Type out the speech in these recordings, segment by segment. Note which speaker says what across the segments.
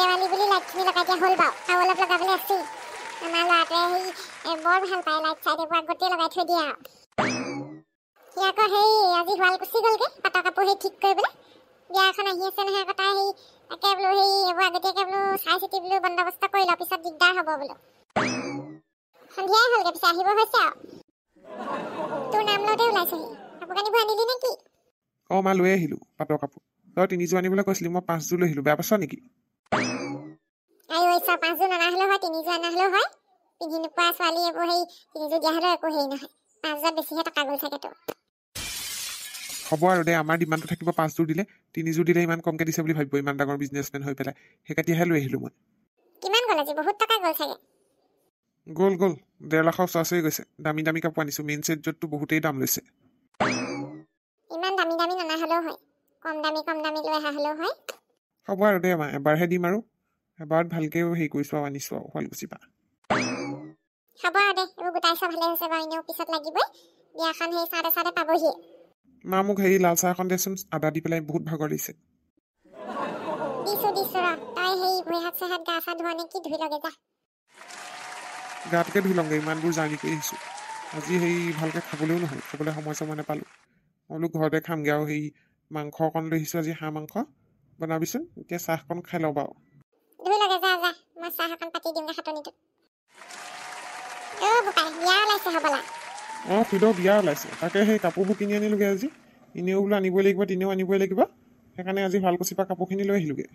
Speaker 1: দেৱালী বুলি লাইট খিনি লগাই দিয়া হ'ল বাৰু আৰু অলপ লগাবলৈ আছেই আমাৰ ল'ৰাটোৱে হেৰি বৰ ভাল পায় লাইট চাইট এইবোৰ আগতেই লগাই থৈ দিয়া আৰু সি আকৌ হেৰি আজি শুৱালকুচি গ'লগৈ পাটৰ কাপোৰ সেই ঠিক কৰিবলৈ বিয়াখন আহি আছে নহয় আকৌ তাই হেৰি তাকে বোলো হেৰি এইবোৰ আগতীয়াকৈ বোলো চাই চিতি বোলো বন্দবস্ত কৰি লওঁ পিছত দিগদাৰ হ'ব বোলো সন্ধিয়াই হ'লগৈ পিছে আহিব হৈছে আৰু তোৰ নাম লওঁতে ওলাইছে কাপোৰ কানিবোৰ আনিলি নে কি
Speaker 2: অঁ মই লৈ আহিলোঁ পাটৰ কাপোৰ তই তিনিযোৰ আনিবলৈ কৈছিলি মই পাঁচযোৰ লৈ আহিলোঁ বেয়া পাছ নেকি
Speaker 1: আৰু এই চা পাঁচযোৰ নানাহিলেও হয় তিনিযোৰ আনাহিলেও হয় পিন্ধি নোপোৱা ছোৱালী এইবোৰ সেই তিনিযোৰ দিয়া হ'লেও একো হেৰি নহয় পাঁচযোৰত বেছিহে টকা গ'ল থাকেতো
Speaker 2: হ'ব আৰু দে আমাৰ ডিমাণ্ডটো থাকিব পাঁচযোৰ দিলে তিনিযোৰ দিলে ইমান কমকৈ দিছে বুলি ভাবিব ইমান ডাঙৰ বিজনেছমেন হৈ পেলাই সেইকাতিহে লৈ আহিলোঁ মই
Speaker 1: কিমান গ'ল আজি বহুত টকা গ'ল চাগে
Speaker 2: গ'ল গ'ল ডেৰ লাখৰ ওচৰা ওচৰি গৈছে দামী দামী কাপোৰ আনিছোঁ মেইন চেট যতটো বহুতেই দাম লৈছে
Speaker 1: ইমান দামী দামী নানা হ'লেও হয় কম দামী কম দামী লৈ অহা হ'লেও হয়
Speaker 2: হ'ব আৰু দেই এবাৰহে দিম আৰু এবাৰত ভালকে হেৰি কৰি চোৱা আনি চোৱা শুৱালকুচি পা ধুই লওঁগৈ ইমানবোৰ খাবলৈ সময় চময় নাপালোঁ বোলো ঘৰতে খামগৈ আৰু হেৰি মাংস আজি হাঁহ মাংস বনাবিচোন এতিয়া চাহকণ খাই লওঁ বাৰু অঁ ফিডৰ বিয়া ওলাইছে তাকে সেই কাপোৰবোৰ কিনি আনিলোগে আজি এনেও বোলো আনিবই লাগিব তিনিও আনিবই লাগিব সেইকাৰণে আজি শুৱালকুচিৰ পৰা কাপোৰখিনি লৈ আহিলোগে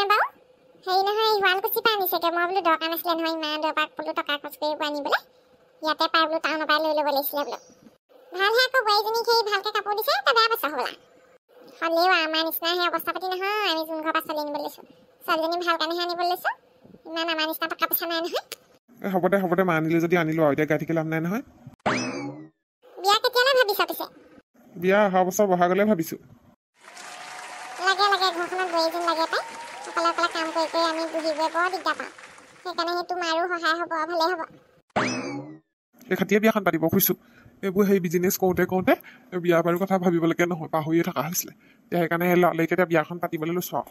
Speaker 1: বাৰু হেৰি নহয় শুৱালকুছিৰ পৰা আনিছেগৈ মই বোলো দৰকাৰ নাছিলে নহয় ইমান দৰকাৰ বোলো টকা খৰচ কৰি আনিবলৈ ইয়াতে পাই বোলো টাউনৰ পৰাই লৈ ল'ব লাগিছিলে বোলো ভালহে আকৌ বোৱাৰীজনীক সেই ভালকৈ কাপোৰ দিছে তাৰ পাছত হ'লা হ'লেও আমাৰ নিচিনা সেই অৱস্থা পাতি নহয় আমি যোনঘৰ পৰা ছোৱালী আনিবলৈ লৈছোঁ ছোৱালীজনী ভাল কাৰণেহে আনিবলৈ লৈছোঁ ইমান আমাৰ নিচিনা টকা পইচা নাই নহয়
Speaker 2: এই হ'ব দে হ'ব দে মা আনিলে যদি আনিলোঁ আৰু এতিয়া গাই থাকিলে নাই নহয়
Speaker 1: বিয়া কেতিয়ালৈ ভাবিছ পিছে
Speaker 2: বিয়া অহা বছৰ বহাগলৈ ভাবিছোঁ
Speaker 1: নিজে কৰ দিগদাৰ পাওঁ সেইকাৰণে সেইটো মাৰো সহায় হ'ব ভালেই হ'ব
Speaker 2: এখাতিয়ে বিয়াখন পাতিব খুজিছোঁ এইবোৰ সেই বিজনেছ কৰোঁতে কৰোঁতে বিয়া বাৰু কথা ভাবিবলৈকে নহয় পাহৰিয়ে থকা হৈছিলে এতিয়া সেইকাৰণে ল'লেকে এতিয়া বিয়াখন পাতিবলৈ লৈছোঁ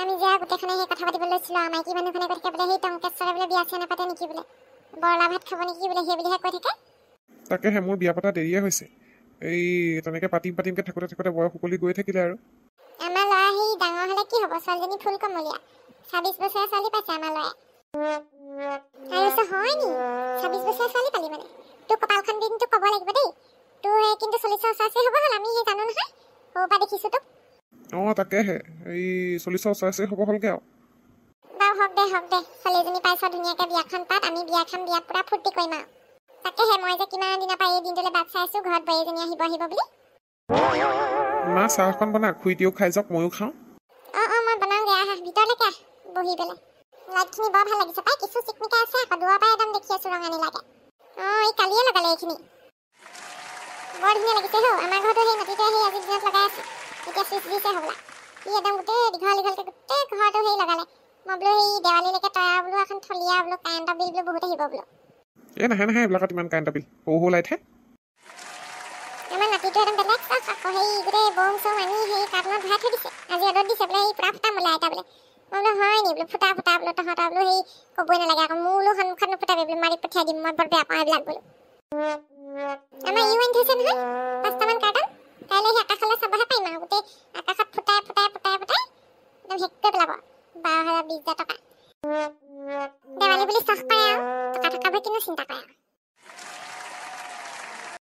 Speaker 1: আৰু আমি যে গোটেইখনে সেই কথা পাতিবলৈ লৈছিলোঁ আৰু মাইকী মানুহখনে কৈ থাকে বোলে সেই টংকেশ্বৰে বোলে বিয়া চিয়া নাপাতে নেকি বোলে বৰলা ভাত খাব নেকি বোলে সেই বুলিহে কৈ থাকে
Speaker 2: তাকেহে মোৰ বিয়া পতা দেৰিয়ে হৈছে এই তেনেকৈ পাতিম পাতিমকৈ থাকোঁতে থাকোঁতে বয়স উকলি গৈ থাকিলে আৰু
Speaker 1: ছোৱালীজনী ফুল কমলীয়া ছাব্বিছ বছৰীয়া ছোৱালী পাইছে আমাৰ ল'ৰাই আৰু ওচৰ হয় নি ছাব্বিছ বছৰীয়া ছোৱালী পালি মানে তোৰ কপালখন দিন তোক ক'ব লাগিব দেই তোৰ এই কিন্তু চল্লিছ ওচৰ আছে হ'ব হ'ল আমি সেই জানো নহয় সৰু পৰা দেখিছোঁ তোক
Speaker 2: অঁ তাকেহে এই চল্লিছ ওচৰ আছে হ'ব হ'লগৈ আৰু
Speaker 1: বাৰু হওক দে হওক দে ছোৱালীজনী পাইছ ধুনীয়াকৈ বিয়াখন পাত আমি বিয়াখন বিয়াত পূৰা ফূৰ্তি কৰিম আৰু তাকেহে মই যে কিমান দিনৰ পৰা এই দিনটোলৈ বাট চাই আছোঁ ঘৰত বোৱাৰীজনী আহিব আহিব বুলি
Speaker 2: মা চাহ অকণ বনা খুইটিও খাই যাওক ময়ো খাওঁ
Speaker 1: বহি পেলাই লাইটখিনি বৰ ভাল লাগিছে পাই কিছু চিকমিকা আছে আকৌ দূৰৰ পৰা একদম দেখি আছো ৰঙা নীলাকে অঁ এই কালিয়ে লগালে এইখিনি বৰ ধুনীয়া লাগিছে হ' আমাৰ ঘৰতো সেই মাটিতে সেই আজি দিনত লগাই আছে এতিয়া চুইচ দিছে হ'বলা সি একদম গোটেই দীঘল দীঘলকৈ গোটেই ঘৰটো সেই লগালে মই বোলো সেই দেৱালীলৈকে তৈয়াৰ বোলো এখন থলিয়া বোলো কাৰেণ্টৰ বিল বোলো বহুত আহিব বোলো
Speaker 2: এই নাহে নাহে এইবিলাকত ইমান কাৰেণ্টৰ বিল সৰু সৰু লাইটহে
Speaker 1: আমাৰ নাতিটো একদম বেলেগ আকৌ সেই গোটেই বম চম আনি সেই কাৰ্টুনত ভৰাই থৈ দিছে আজি অৰ্ডাৰ দিছে বোলে এই পুৰা ফুটাম বোলে আইতা বোলে মই বোলো হয় নি বোলো ফুটা ফুটা বোলো তহঁতৰ বোলো সেই ক'বই নালাগে আকৌ মোৰ বোলো সন্মুখত নুফুটাবি বোলো মাৰি পঠিয়াই দিম মই বৰ বেয়া পাওঁ এইবিলাক বোলো আমাৰ ইউ এন থৈছে নহয় পাঁচটামান কাৰ্টন কাইলৈ সেই আকাশলৈ চাবহে পাৰিম আৰু গোটেই আকাশত ফুটাই ফুটাই ফুটাই ফুটাই একদম শেষ কৰি পেলাব বাৰ হাজাৰ বিছ হাজাৰ টকা দেৱালী বুলি চাহ পায় আৰু টকা টকাবোৰ কিনো চিন্তা কৰে আৰু